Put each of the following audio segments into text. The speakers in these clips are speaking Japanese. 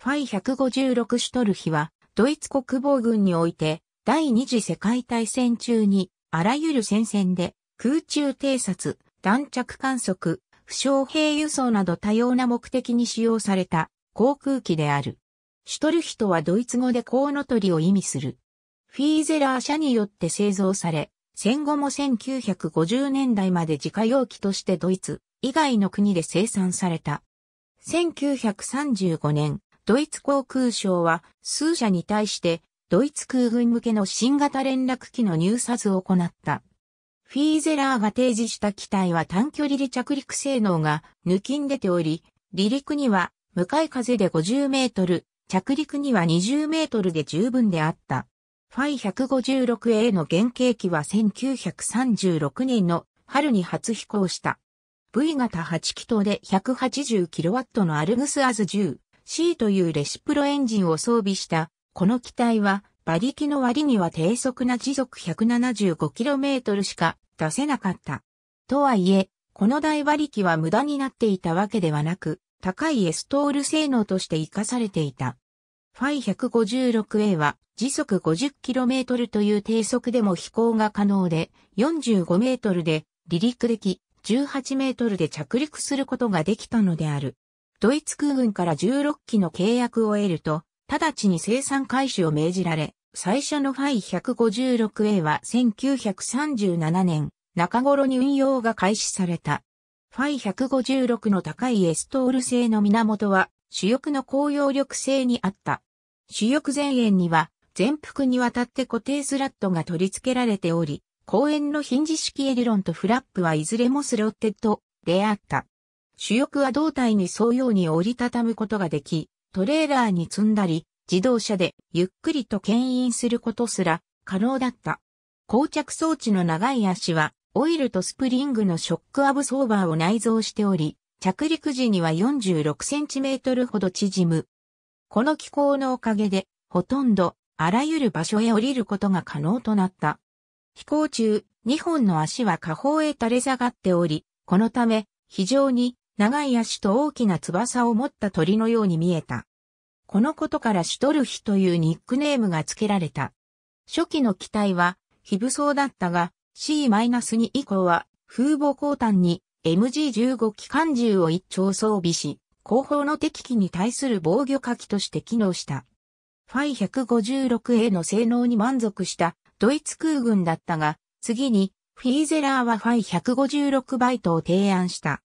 ファイ156シュトルヒは、ドイツ国防軍において、第二次世界大戦中に、あらゆる戦線で、空中偵察、弾着観測、負傷兵輸送など多様な目的に使用された航空機である。シュトルヒとはドイツ語でコウノトリを意味する。フィーゼラー社によって製造され、戦後も1950年代まで自家用機としてドイツ以外の国で生産された。1935年、ドイツ航空省は数社に対してドイツ空軍向けの新型連絡機の入札を行った。フィーゼラーが提示した機体は短距離離着陸性能が抜きん出ており、離陸には向かい風で50メートル、着陸には20メートルで十分であった。ファイ 156A の原型機は1936年の春に初飛行した。V 型8気筒で 180kW のアルグスアズ10、C というレシプロエンジンを装備した、この機体は馬力の割には低速な時速 175km しか出せなかった。とはいえ、この大馬力は無駄になっていたわけではなく、高いエストール性能として活かされていた。ファイ 156A は時速 50km という低速でも飛行が可能で、45メートルで離陸でき、18メートルで着陸することができたのである。ドイツ空軍から16機の契約を得ると、直ちに生産開始を命じられ、最初のファイ 156A は1937年中頃に運用が開始された。ファイ156の高いエストール製の源は主翼の高揚力性にあった。主翼前縁には全幅にわたって固定スラットが取り付けられており、後円のヒンジ式エディロンとフラップはいずれもスロッテッドであった。主翼は胴体に沿うように折りたたむことができ、トレーラーに積んだり、自動車でゆっくりと牽引することすら可能だった。膠着装置の長い足は、オイルとスプリングのショックアブソーバーを内蔵しており、着陸時には 46cm ほど縮む。この機構のおかげで、ほとんどあらゆる場所へ降りることが可能となった。飛行中、2本の足は下方へ垂れ下がっており、このため、非常に長い足と大きな翼を持った鳥のように見えた。このことからシュトルヒというニックネームが付けられた。初期の機体は、非武装だったが、C-2 以降は、風母交換に MG15 機関銃を一丁装備し、後方の敵機に対する防御火器として機能した。ファイ 156A の性能に満足したドイツ空軍だったが、次にフィーゼラーはファイ156バイトを提案した。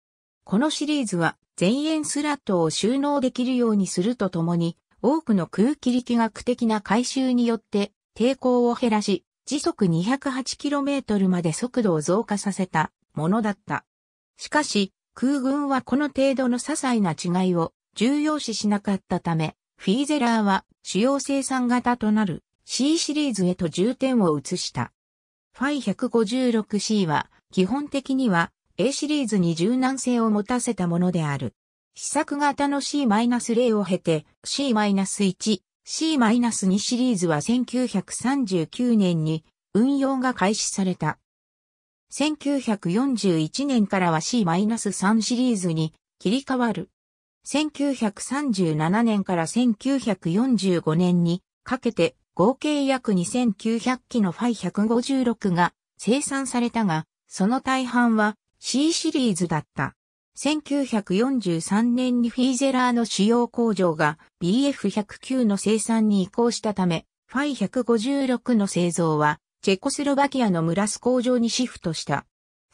このシリーズは全円スラットを収納できるようにするとともに、多くの空気力学的な回収によって抵抗を減らし、時速 208km まで速度を増加させたものだった。しかし、空軍はこの程度の些細な違いを重要視しなかったため、フィーゼラーは主要生産型となる C シリーズへと重点を移した。ファイ 156C は基本的には A シリーズに柔軟性を持たせたものである。試作型の C-0 を経て C-1、C-2 シリーズは1939年に運用が開始された。1941年からは C-3 シリーズに切り替わる。1937年から1945年にかけて合計約2900機の Φ156 が生産されたが、その大半は C シリーズだった。1943年にフィーゼラーの主要工場が BF109 の生産に移行したため、ファイ156の製造はチェコスロバキアのムラス工場にシフトした。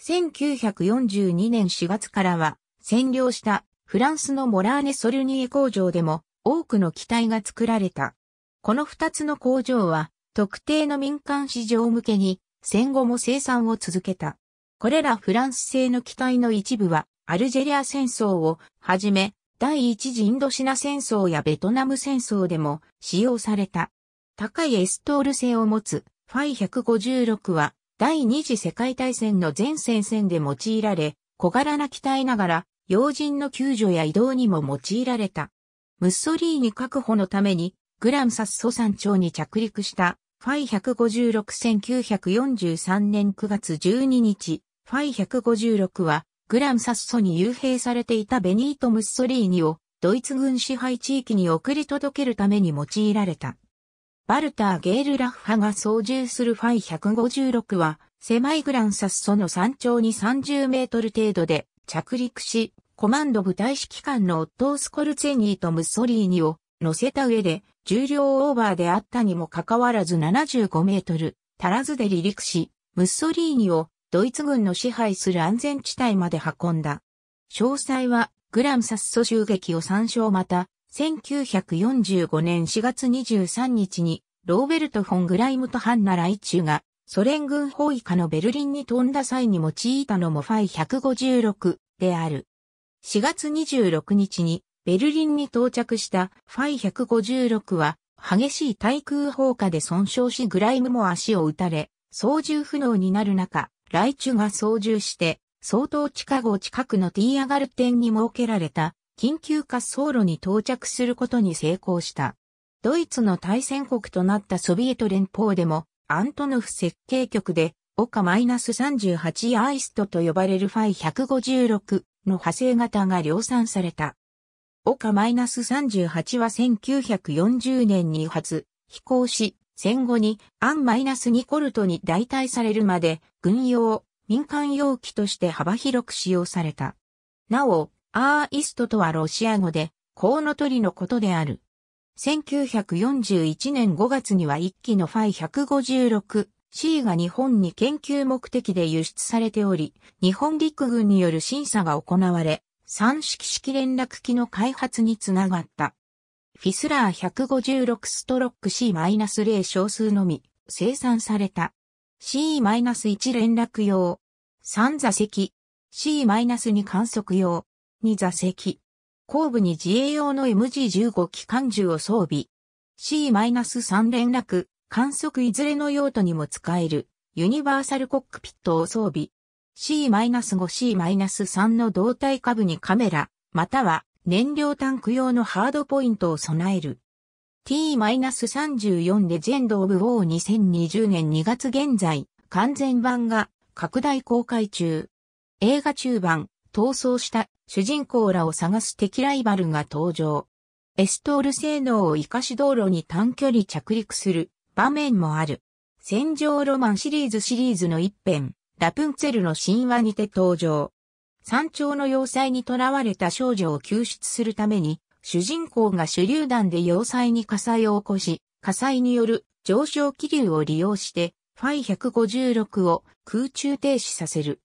1942年4月からは占領したフランスのモラーネ・ソルニエ工場でも多くの機体が作られた。この2つの工場は特定の民間市場向けに戦後も生産を続けた。これらフランス製の機体の一部は、アルジェリア戦争をはじめ、第一次インドシナ戦争やベトナム戦争でも使用された。高いエストール性を持つファイ156は第二次世界大戦の全戦線で用いられ、小柄な機体ながら要人の救助や移動にも用いられた。ムッソリーニ確保のためにグランサス蘇山町に着陸したファイ156 1943年9月12日、ファイ156は、グランサッソに幽閉されていたベニート・ムッソリーニを、ドイツ軍支配地域に送り届けるために用いられた。バルター・ゲール・ラッハが操縦するファイ156は、狭いグランサッソの山頂に30メートル程度で着陸し、コマンド部隊指揮官のオットー・スコルツェニーとムッソリーニを乗せた上で、重量オーバーであったにもかかわらず75メートル足らずで離陸し、ムッソリーニをドイツ軍の支配する安全地帯まで運んだ。詳細は、グランサッソ襲撃を参照また、1945年4月23日に、ローベルト・フォン・グライムとハンナ・ライチュが、ソ連軍包囲下のベルリンに飛んだ際に用いたのもファイ156である。4月26日にベルリンに到着したファイ156は激しい対空砲火で損傷しグライムも足を撃たれ操縦不能になる中、ライチュが操縦して、相当地下号近くのティーアガルテンに設けられた緊急滑走路に到着することに成功した。ドイツの対戦国となったソビエト連邦でも、アントノフ設計局で、オカ -38 アイストと呼ばれるファイ156の派生型が量産された。オカ -38 は1940年に発飛行し、戦後にアンマイナスニコルトに代替されるまで軍用、民間用機として幅広く使用された。なお、アーイストとはロシア語で、コウノトリのことである。1941年5月には1機のファイ 156C が日本に研究目的で輸出されており、日本陸軍による審査が行われ、三式式連絡機の開発につながった。フィスラー156ストロック C-0 少数のみ生産された。C-1 連絡用。3座席。C-2 観測用。2座席。後部に自衛用の MG15 機関銃を装備。C-3 連絡。観測いずれの用途にも使える。ユニバーサルコックピットを装備。C-5C-3 の胴体下部にカメラ、または燃料タンク用のハードポイントを備える。T-34 レジェンド・オブ・ウォー2020年2月現在、完全版が拡大公開中。映画中盤、逃走した主人公らを探す敵ライバルが登場。エストール性能を活かし道路に短距離着陸する場面もある。戦場ロマンシリーズシリーズの一編、ラプンツェルの神話にて登場。山頂の要塞に囚われた少女を救出するために、主人公が手榴弾で要塞に火災を起こし、火災による上昇気流を利用して、ファイ156を空中停止させる。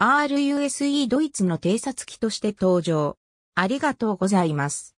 RUSE ドイツの偵察機として登場。ありがとうございます。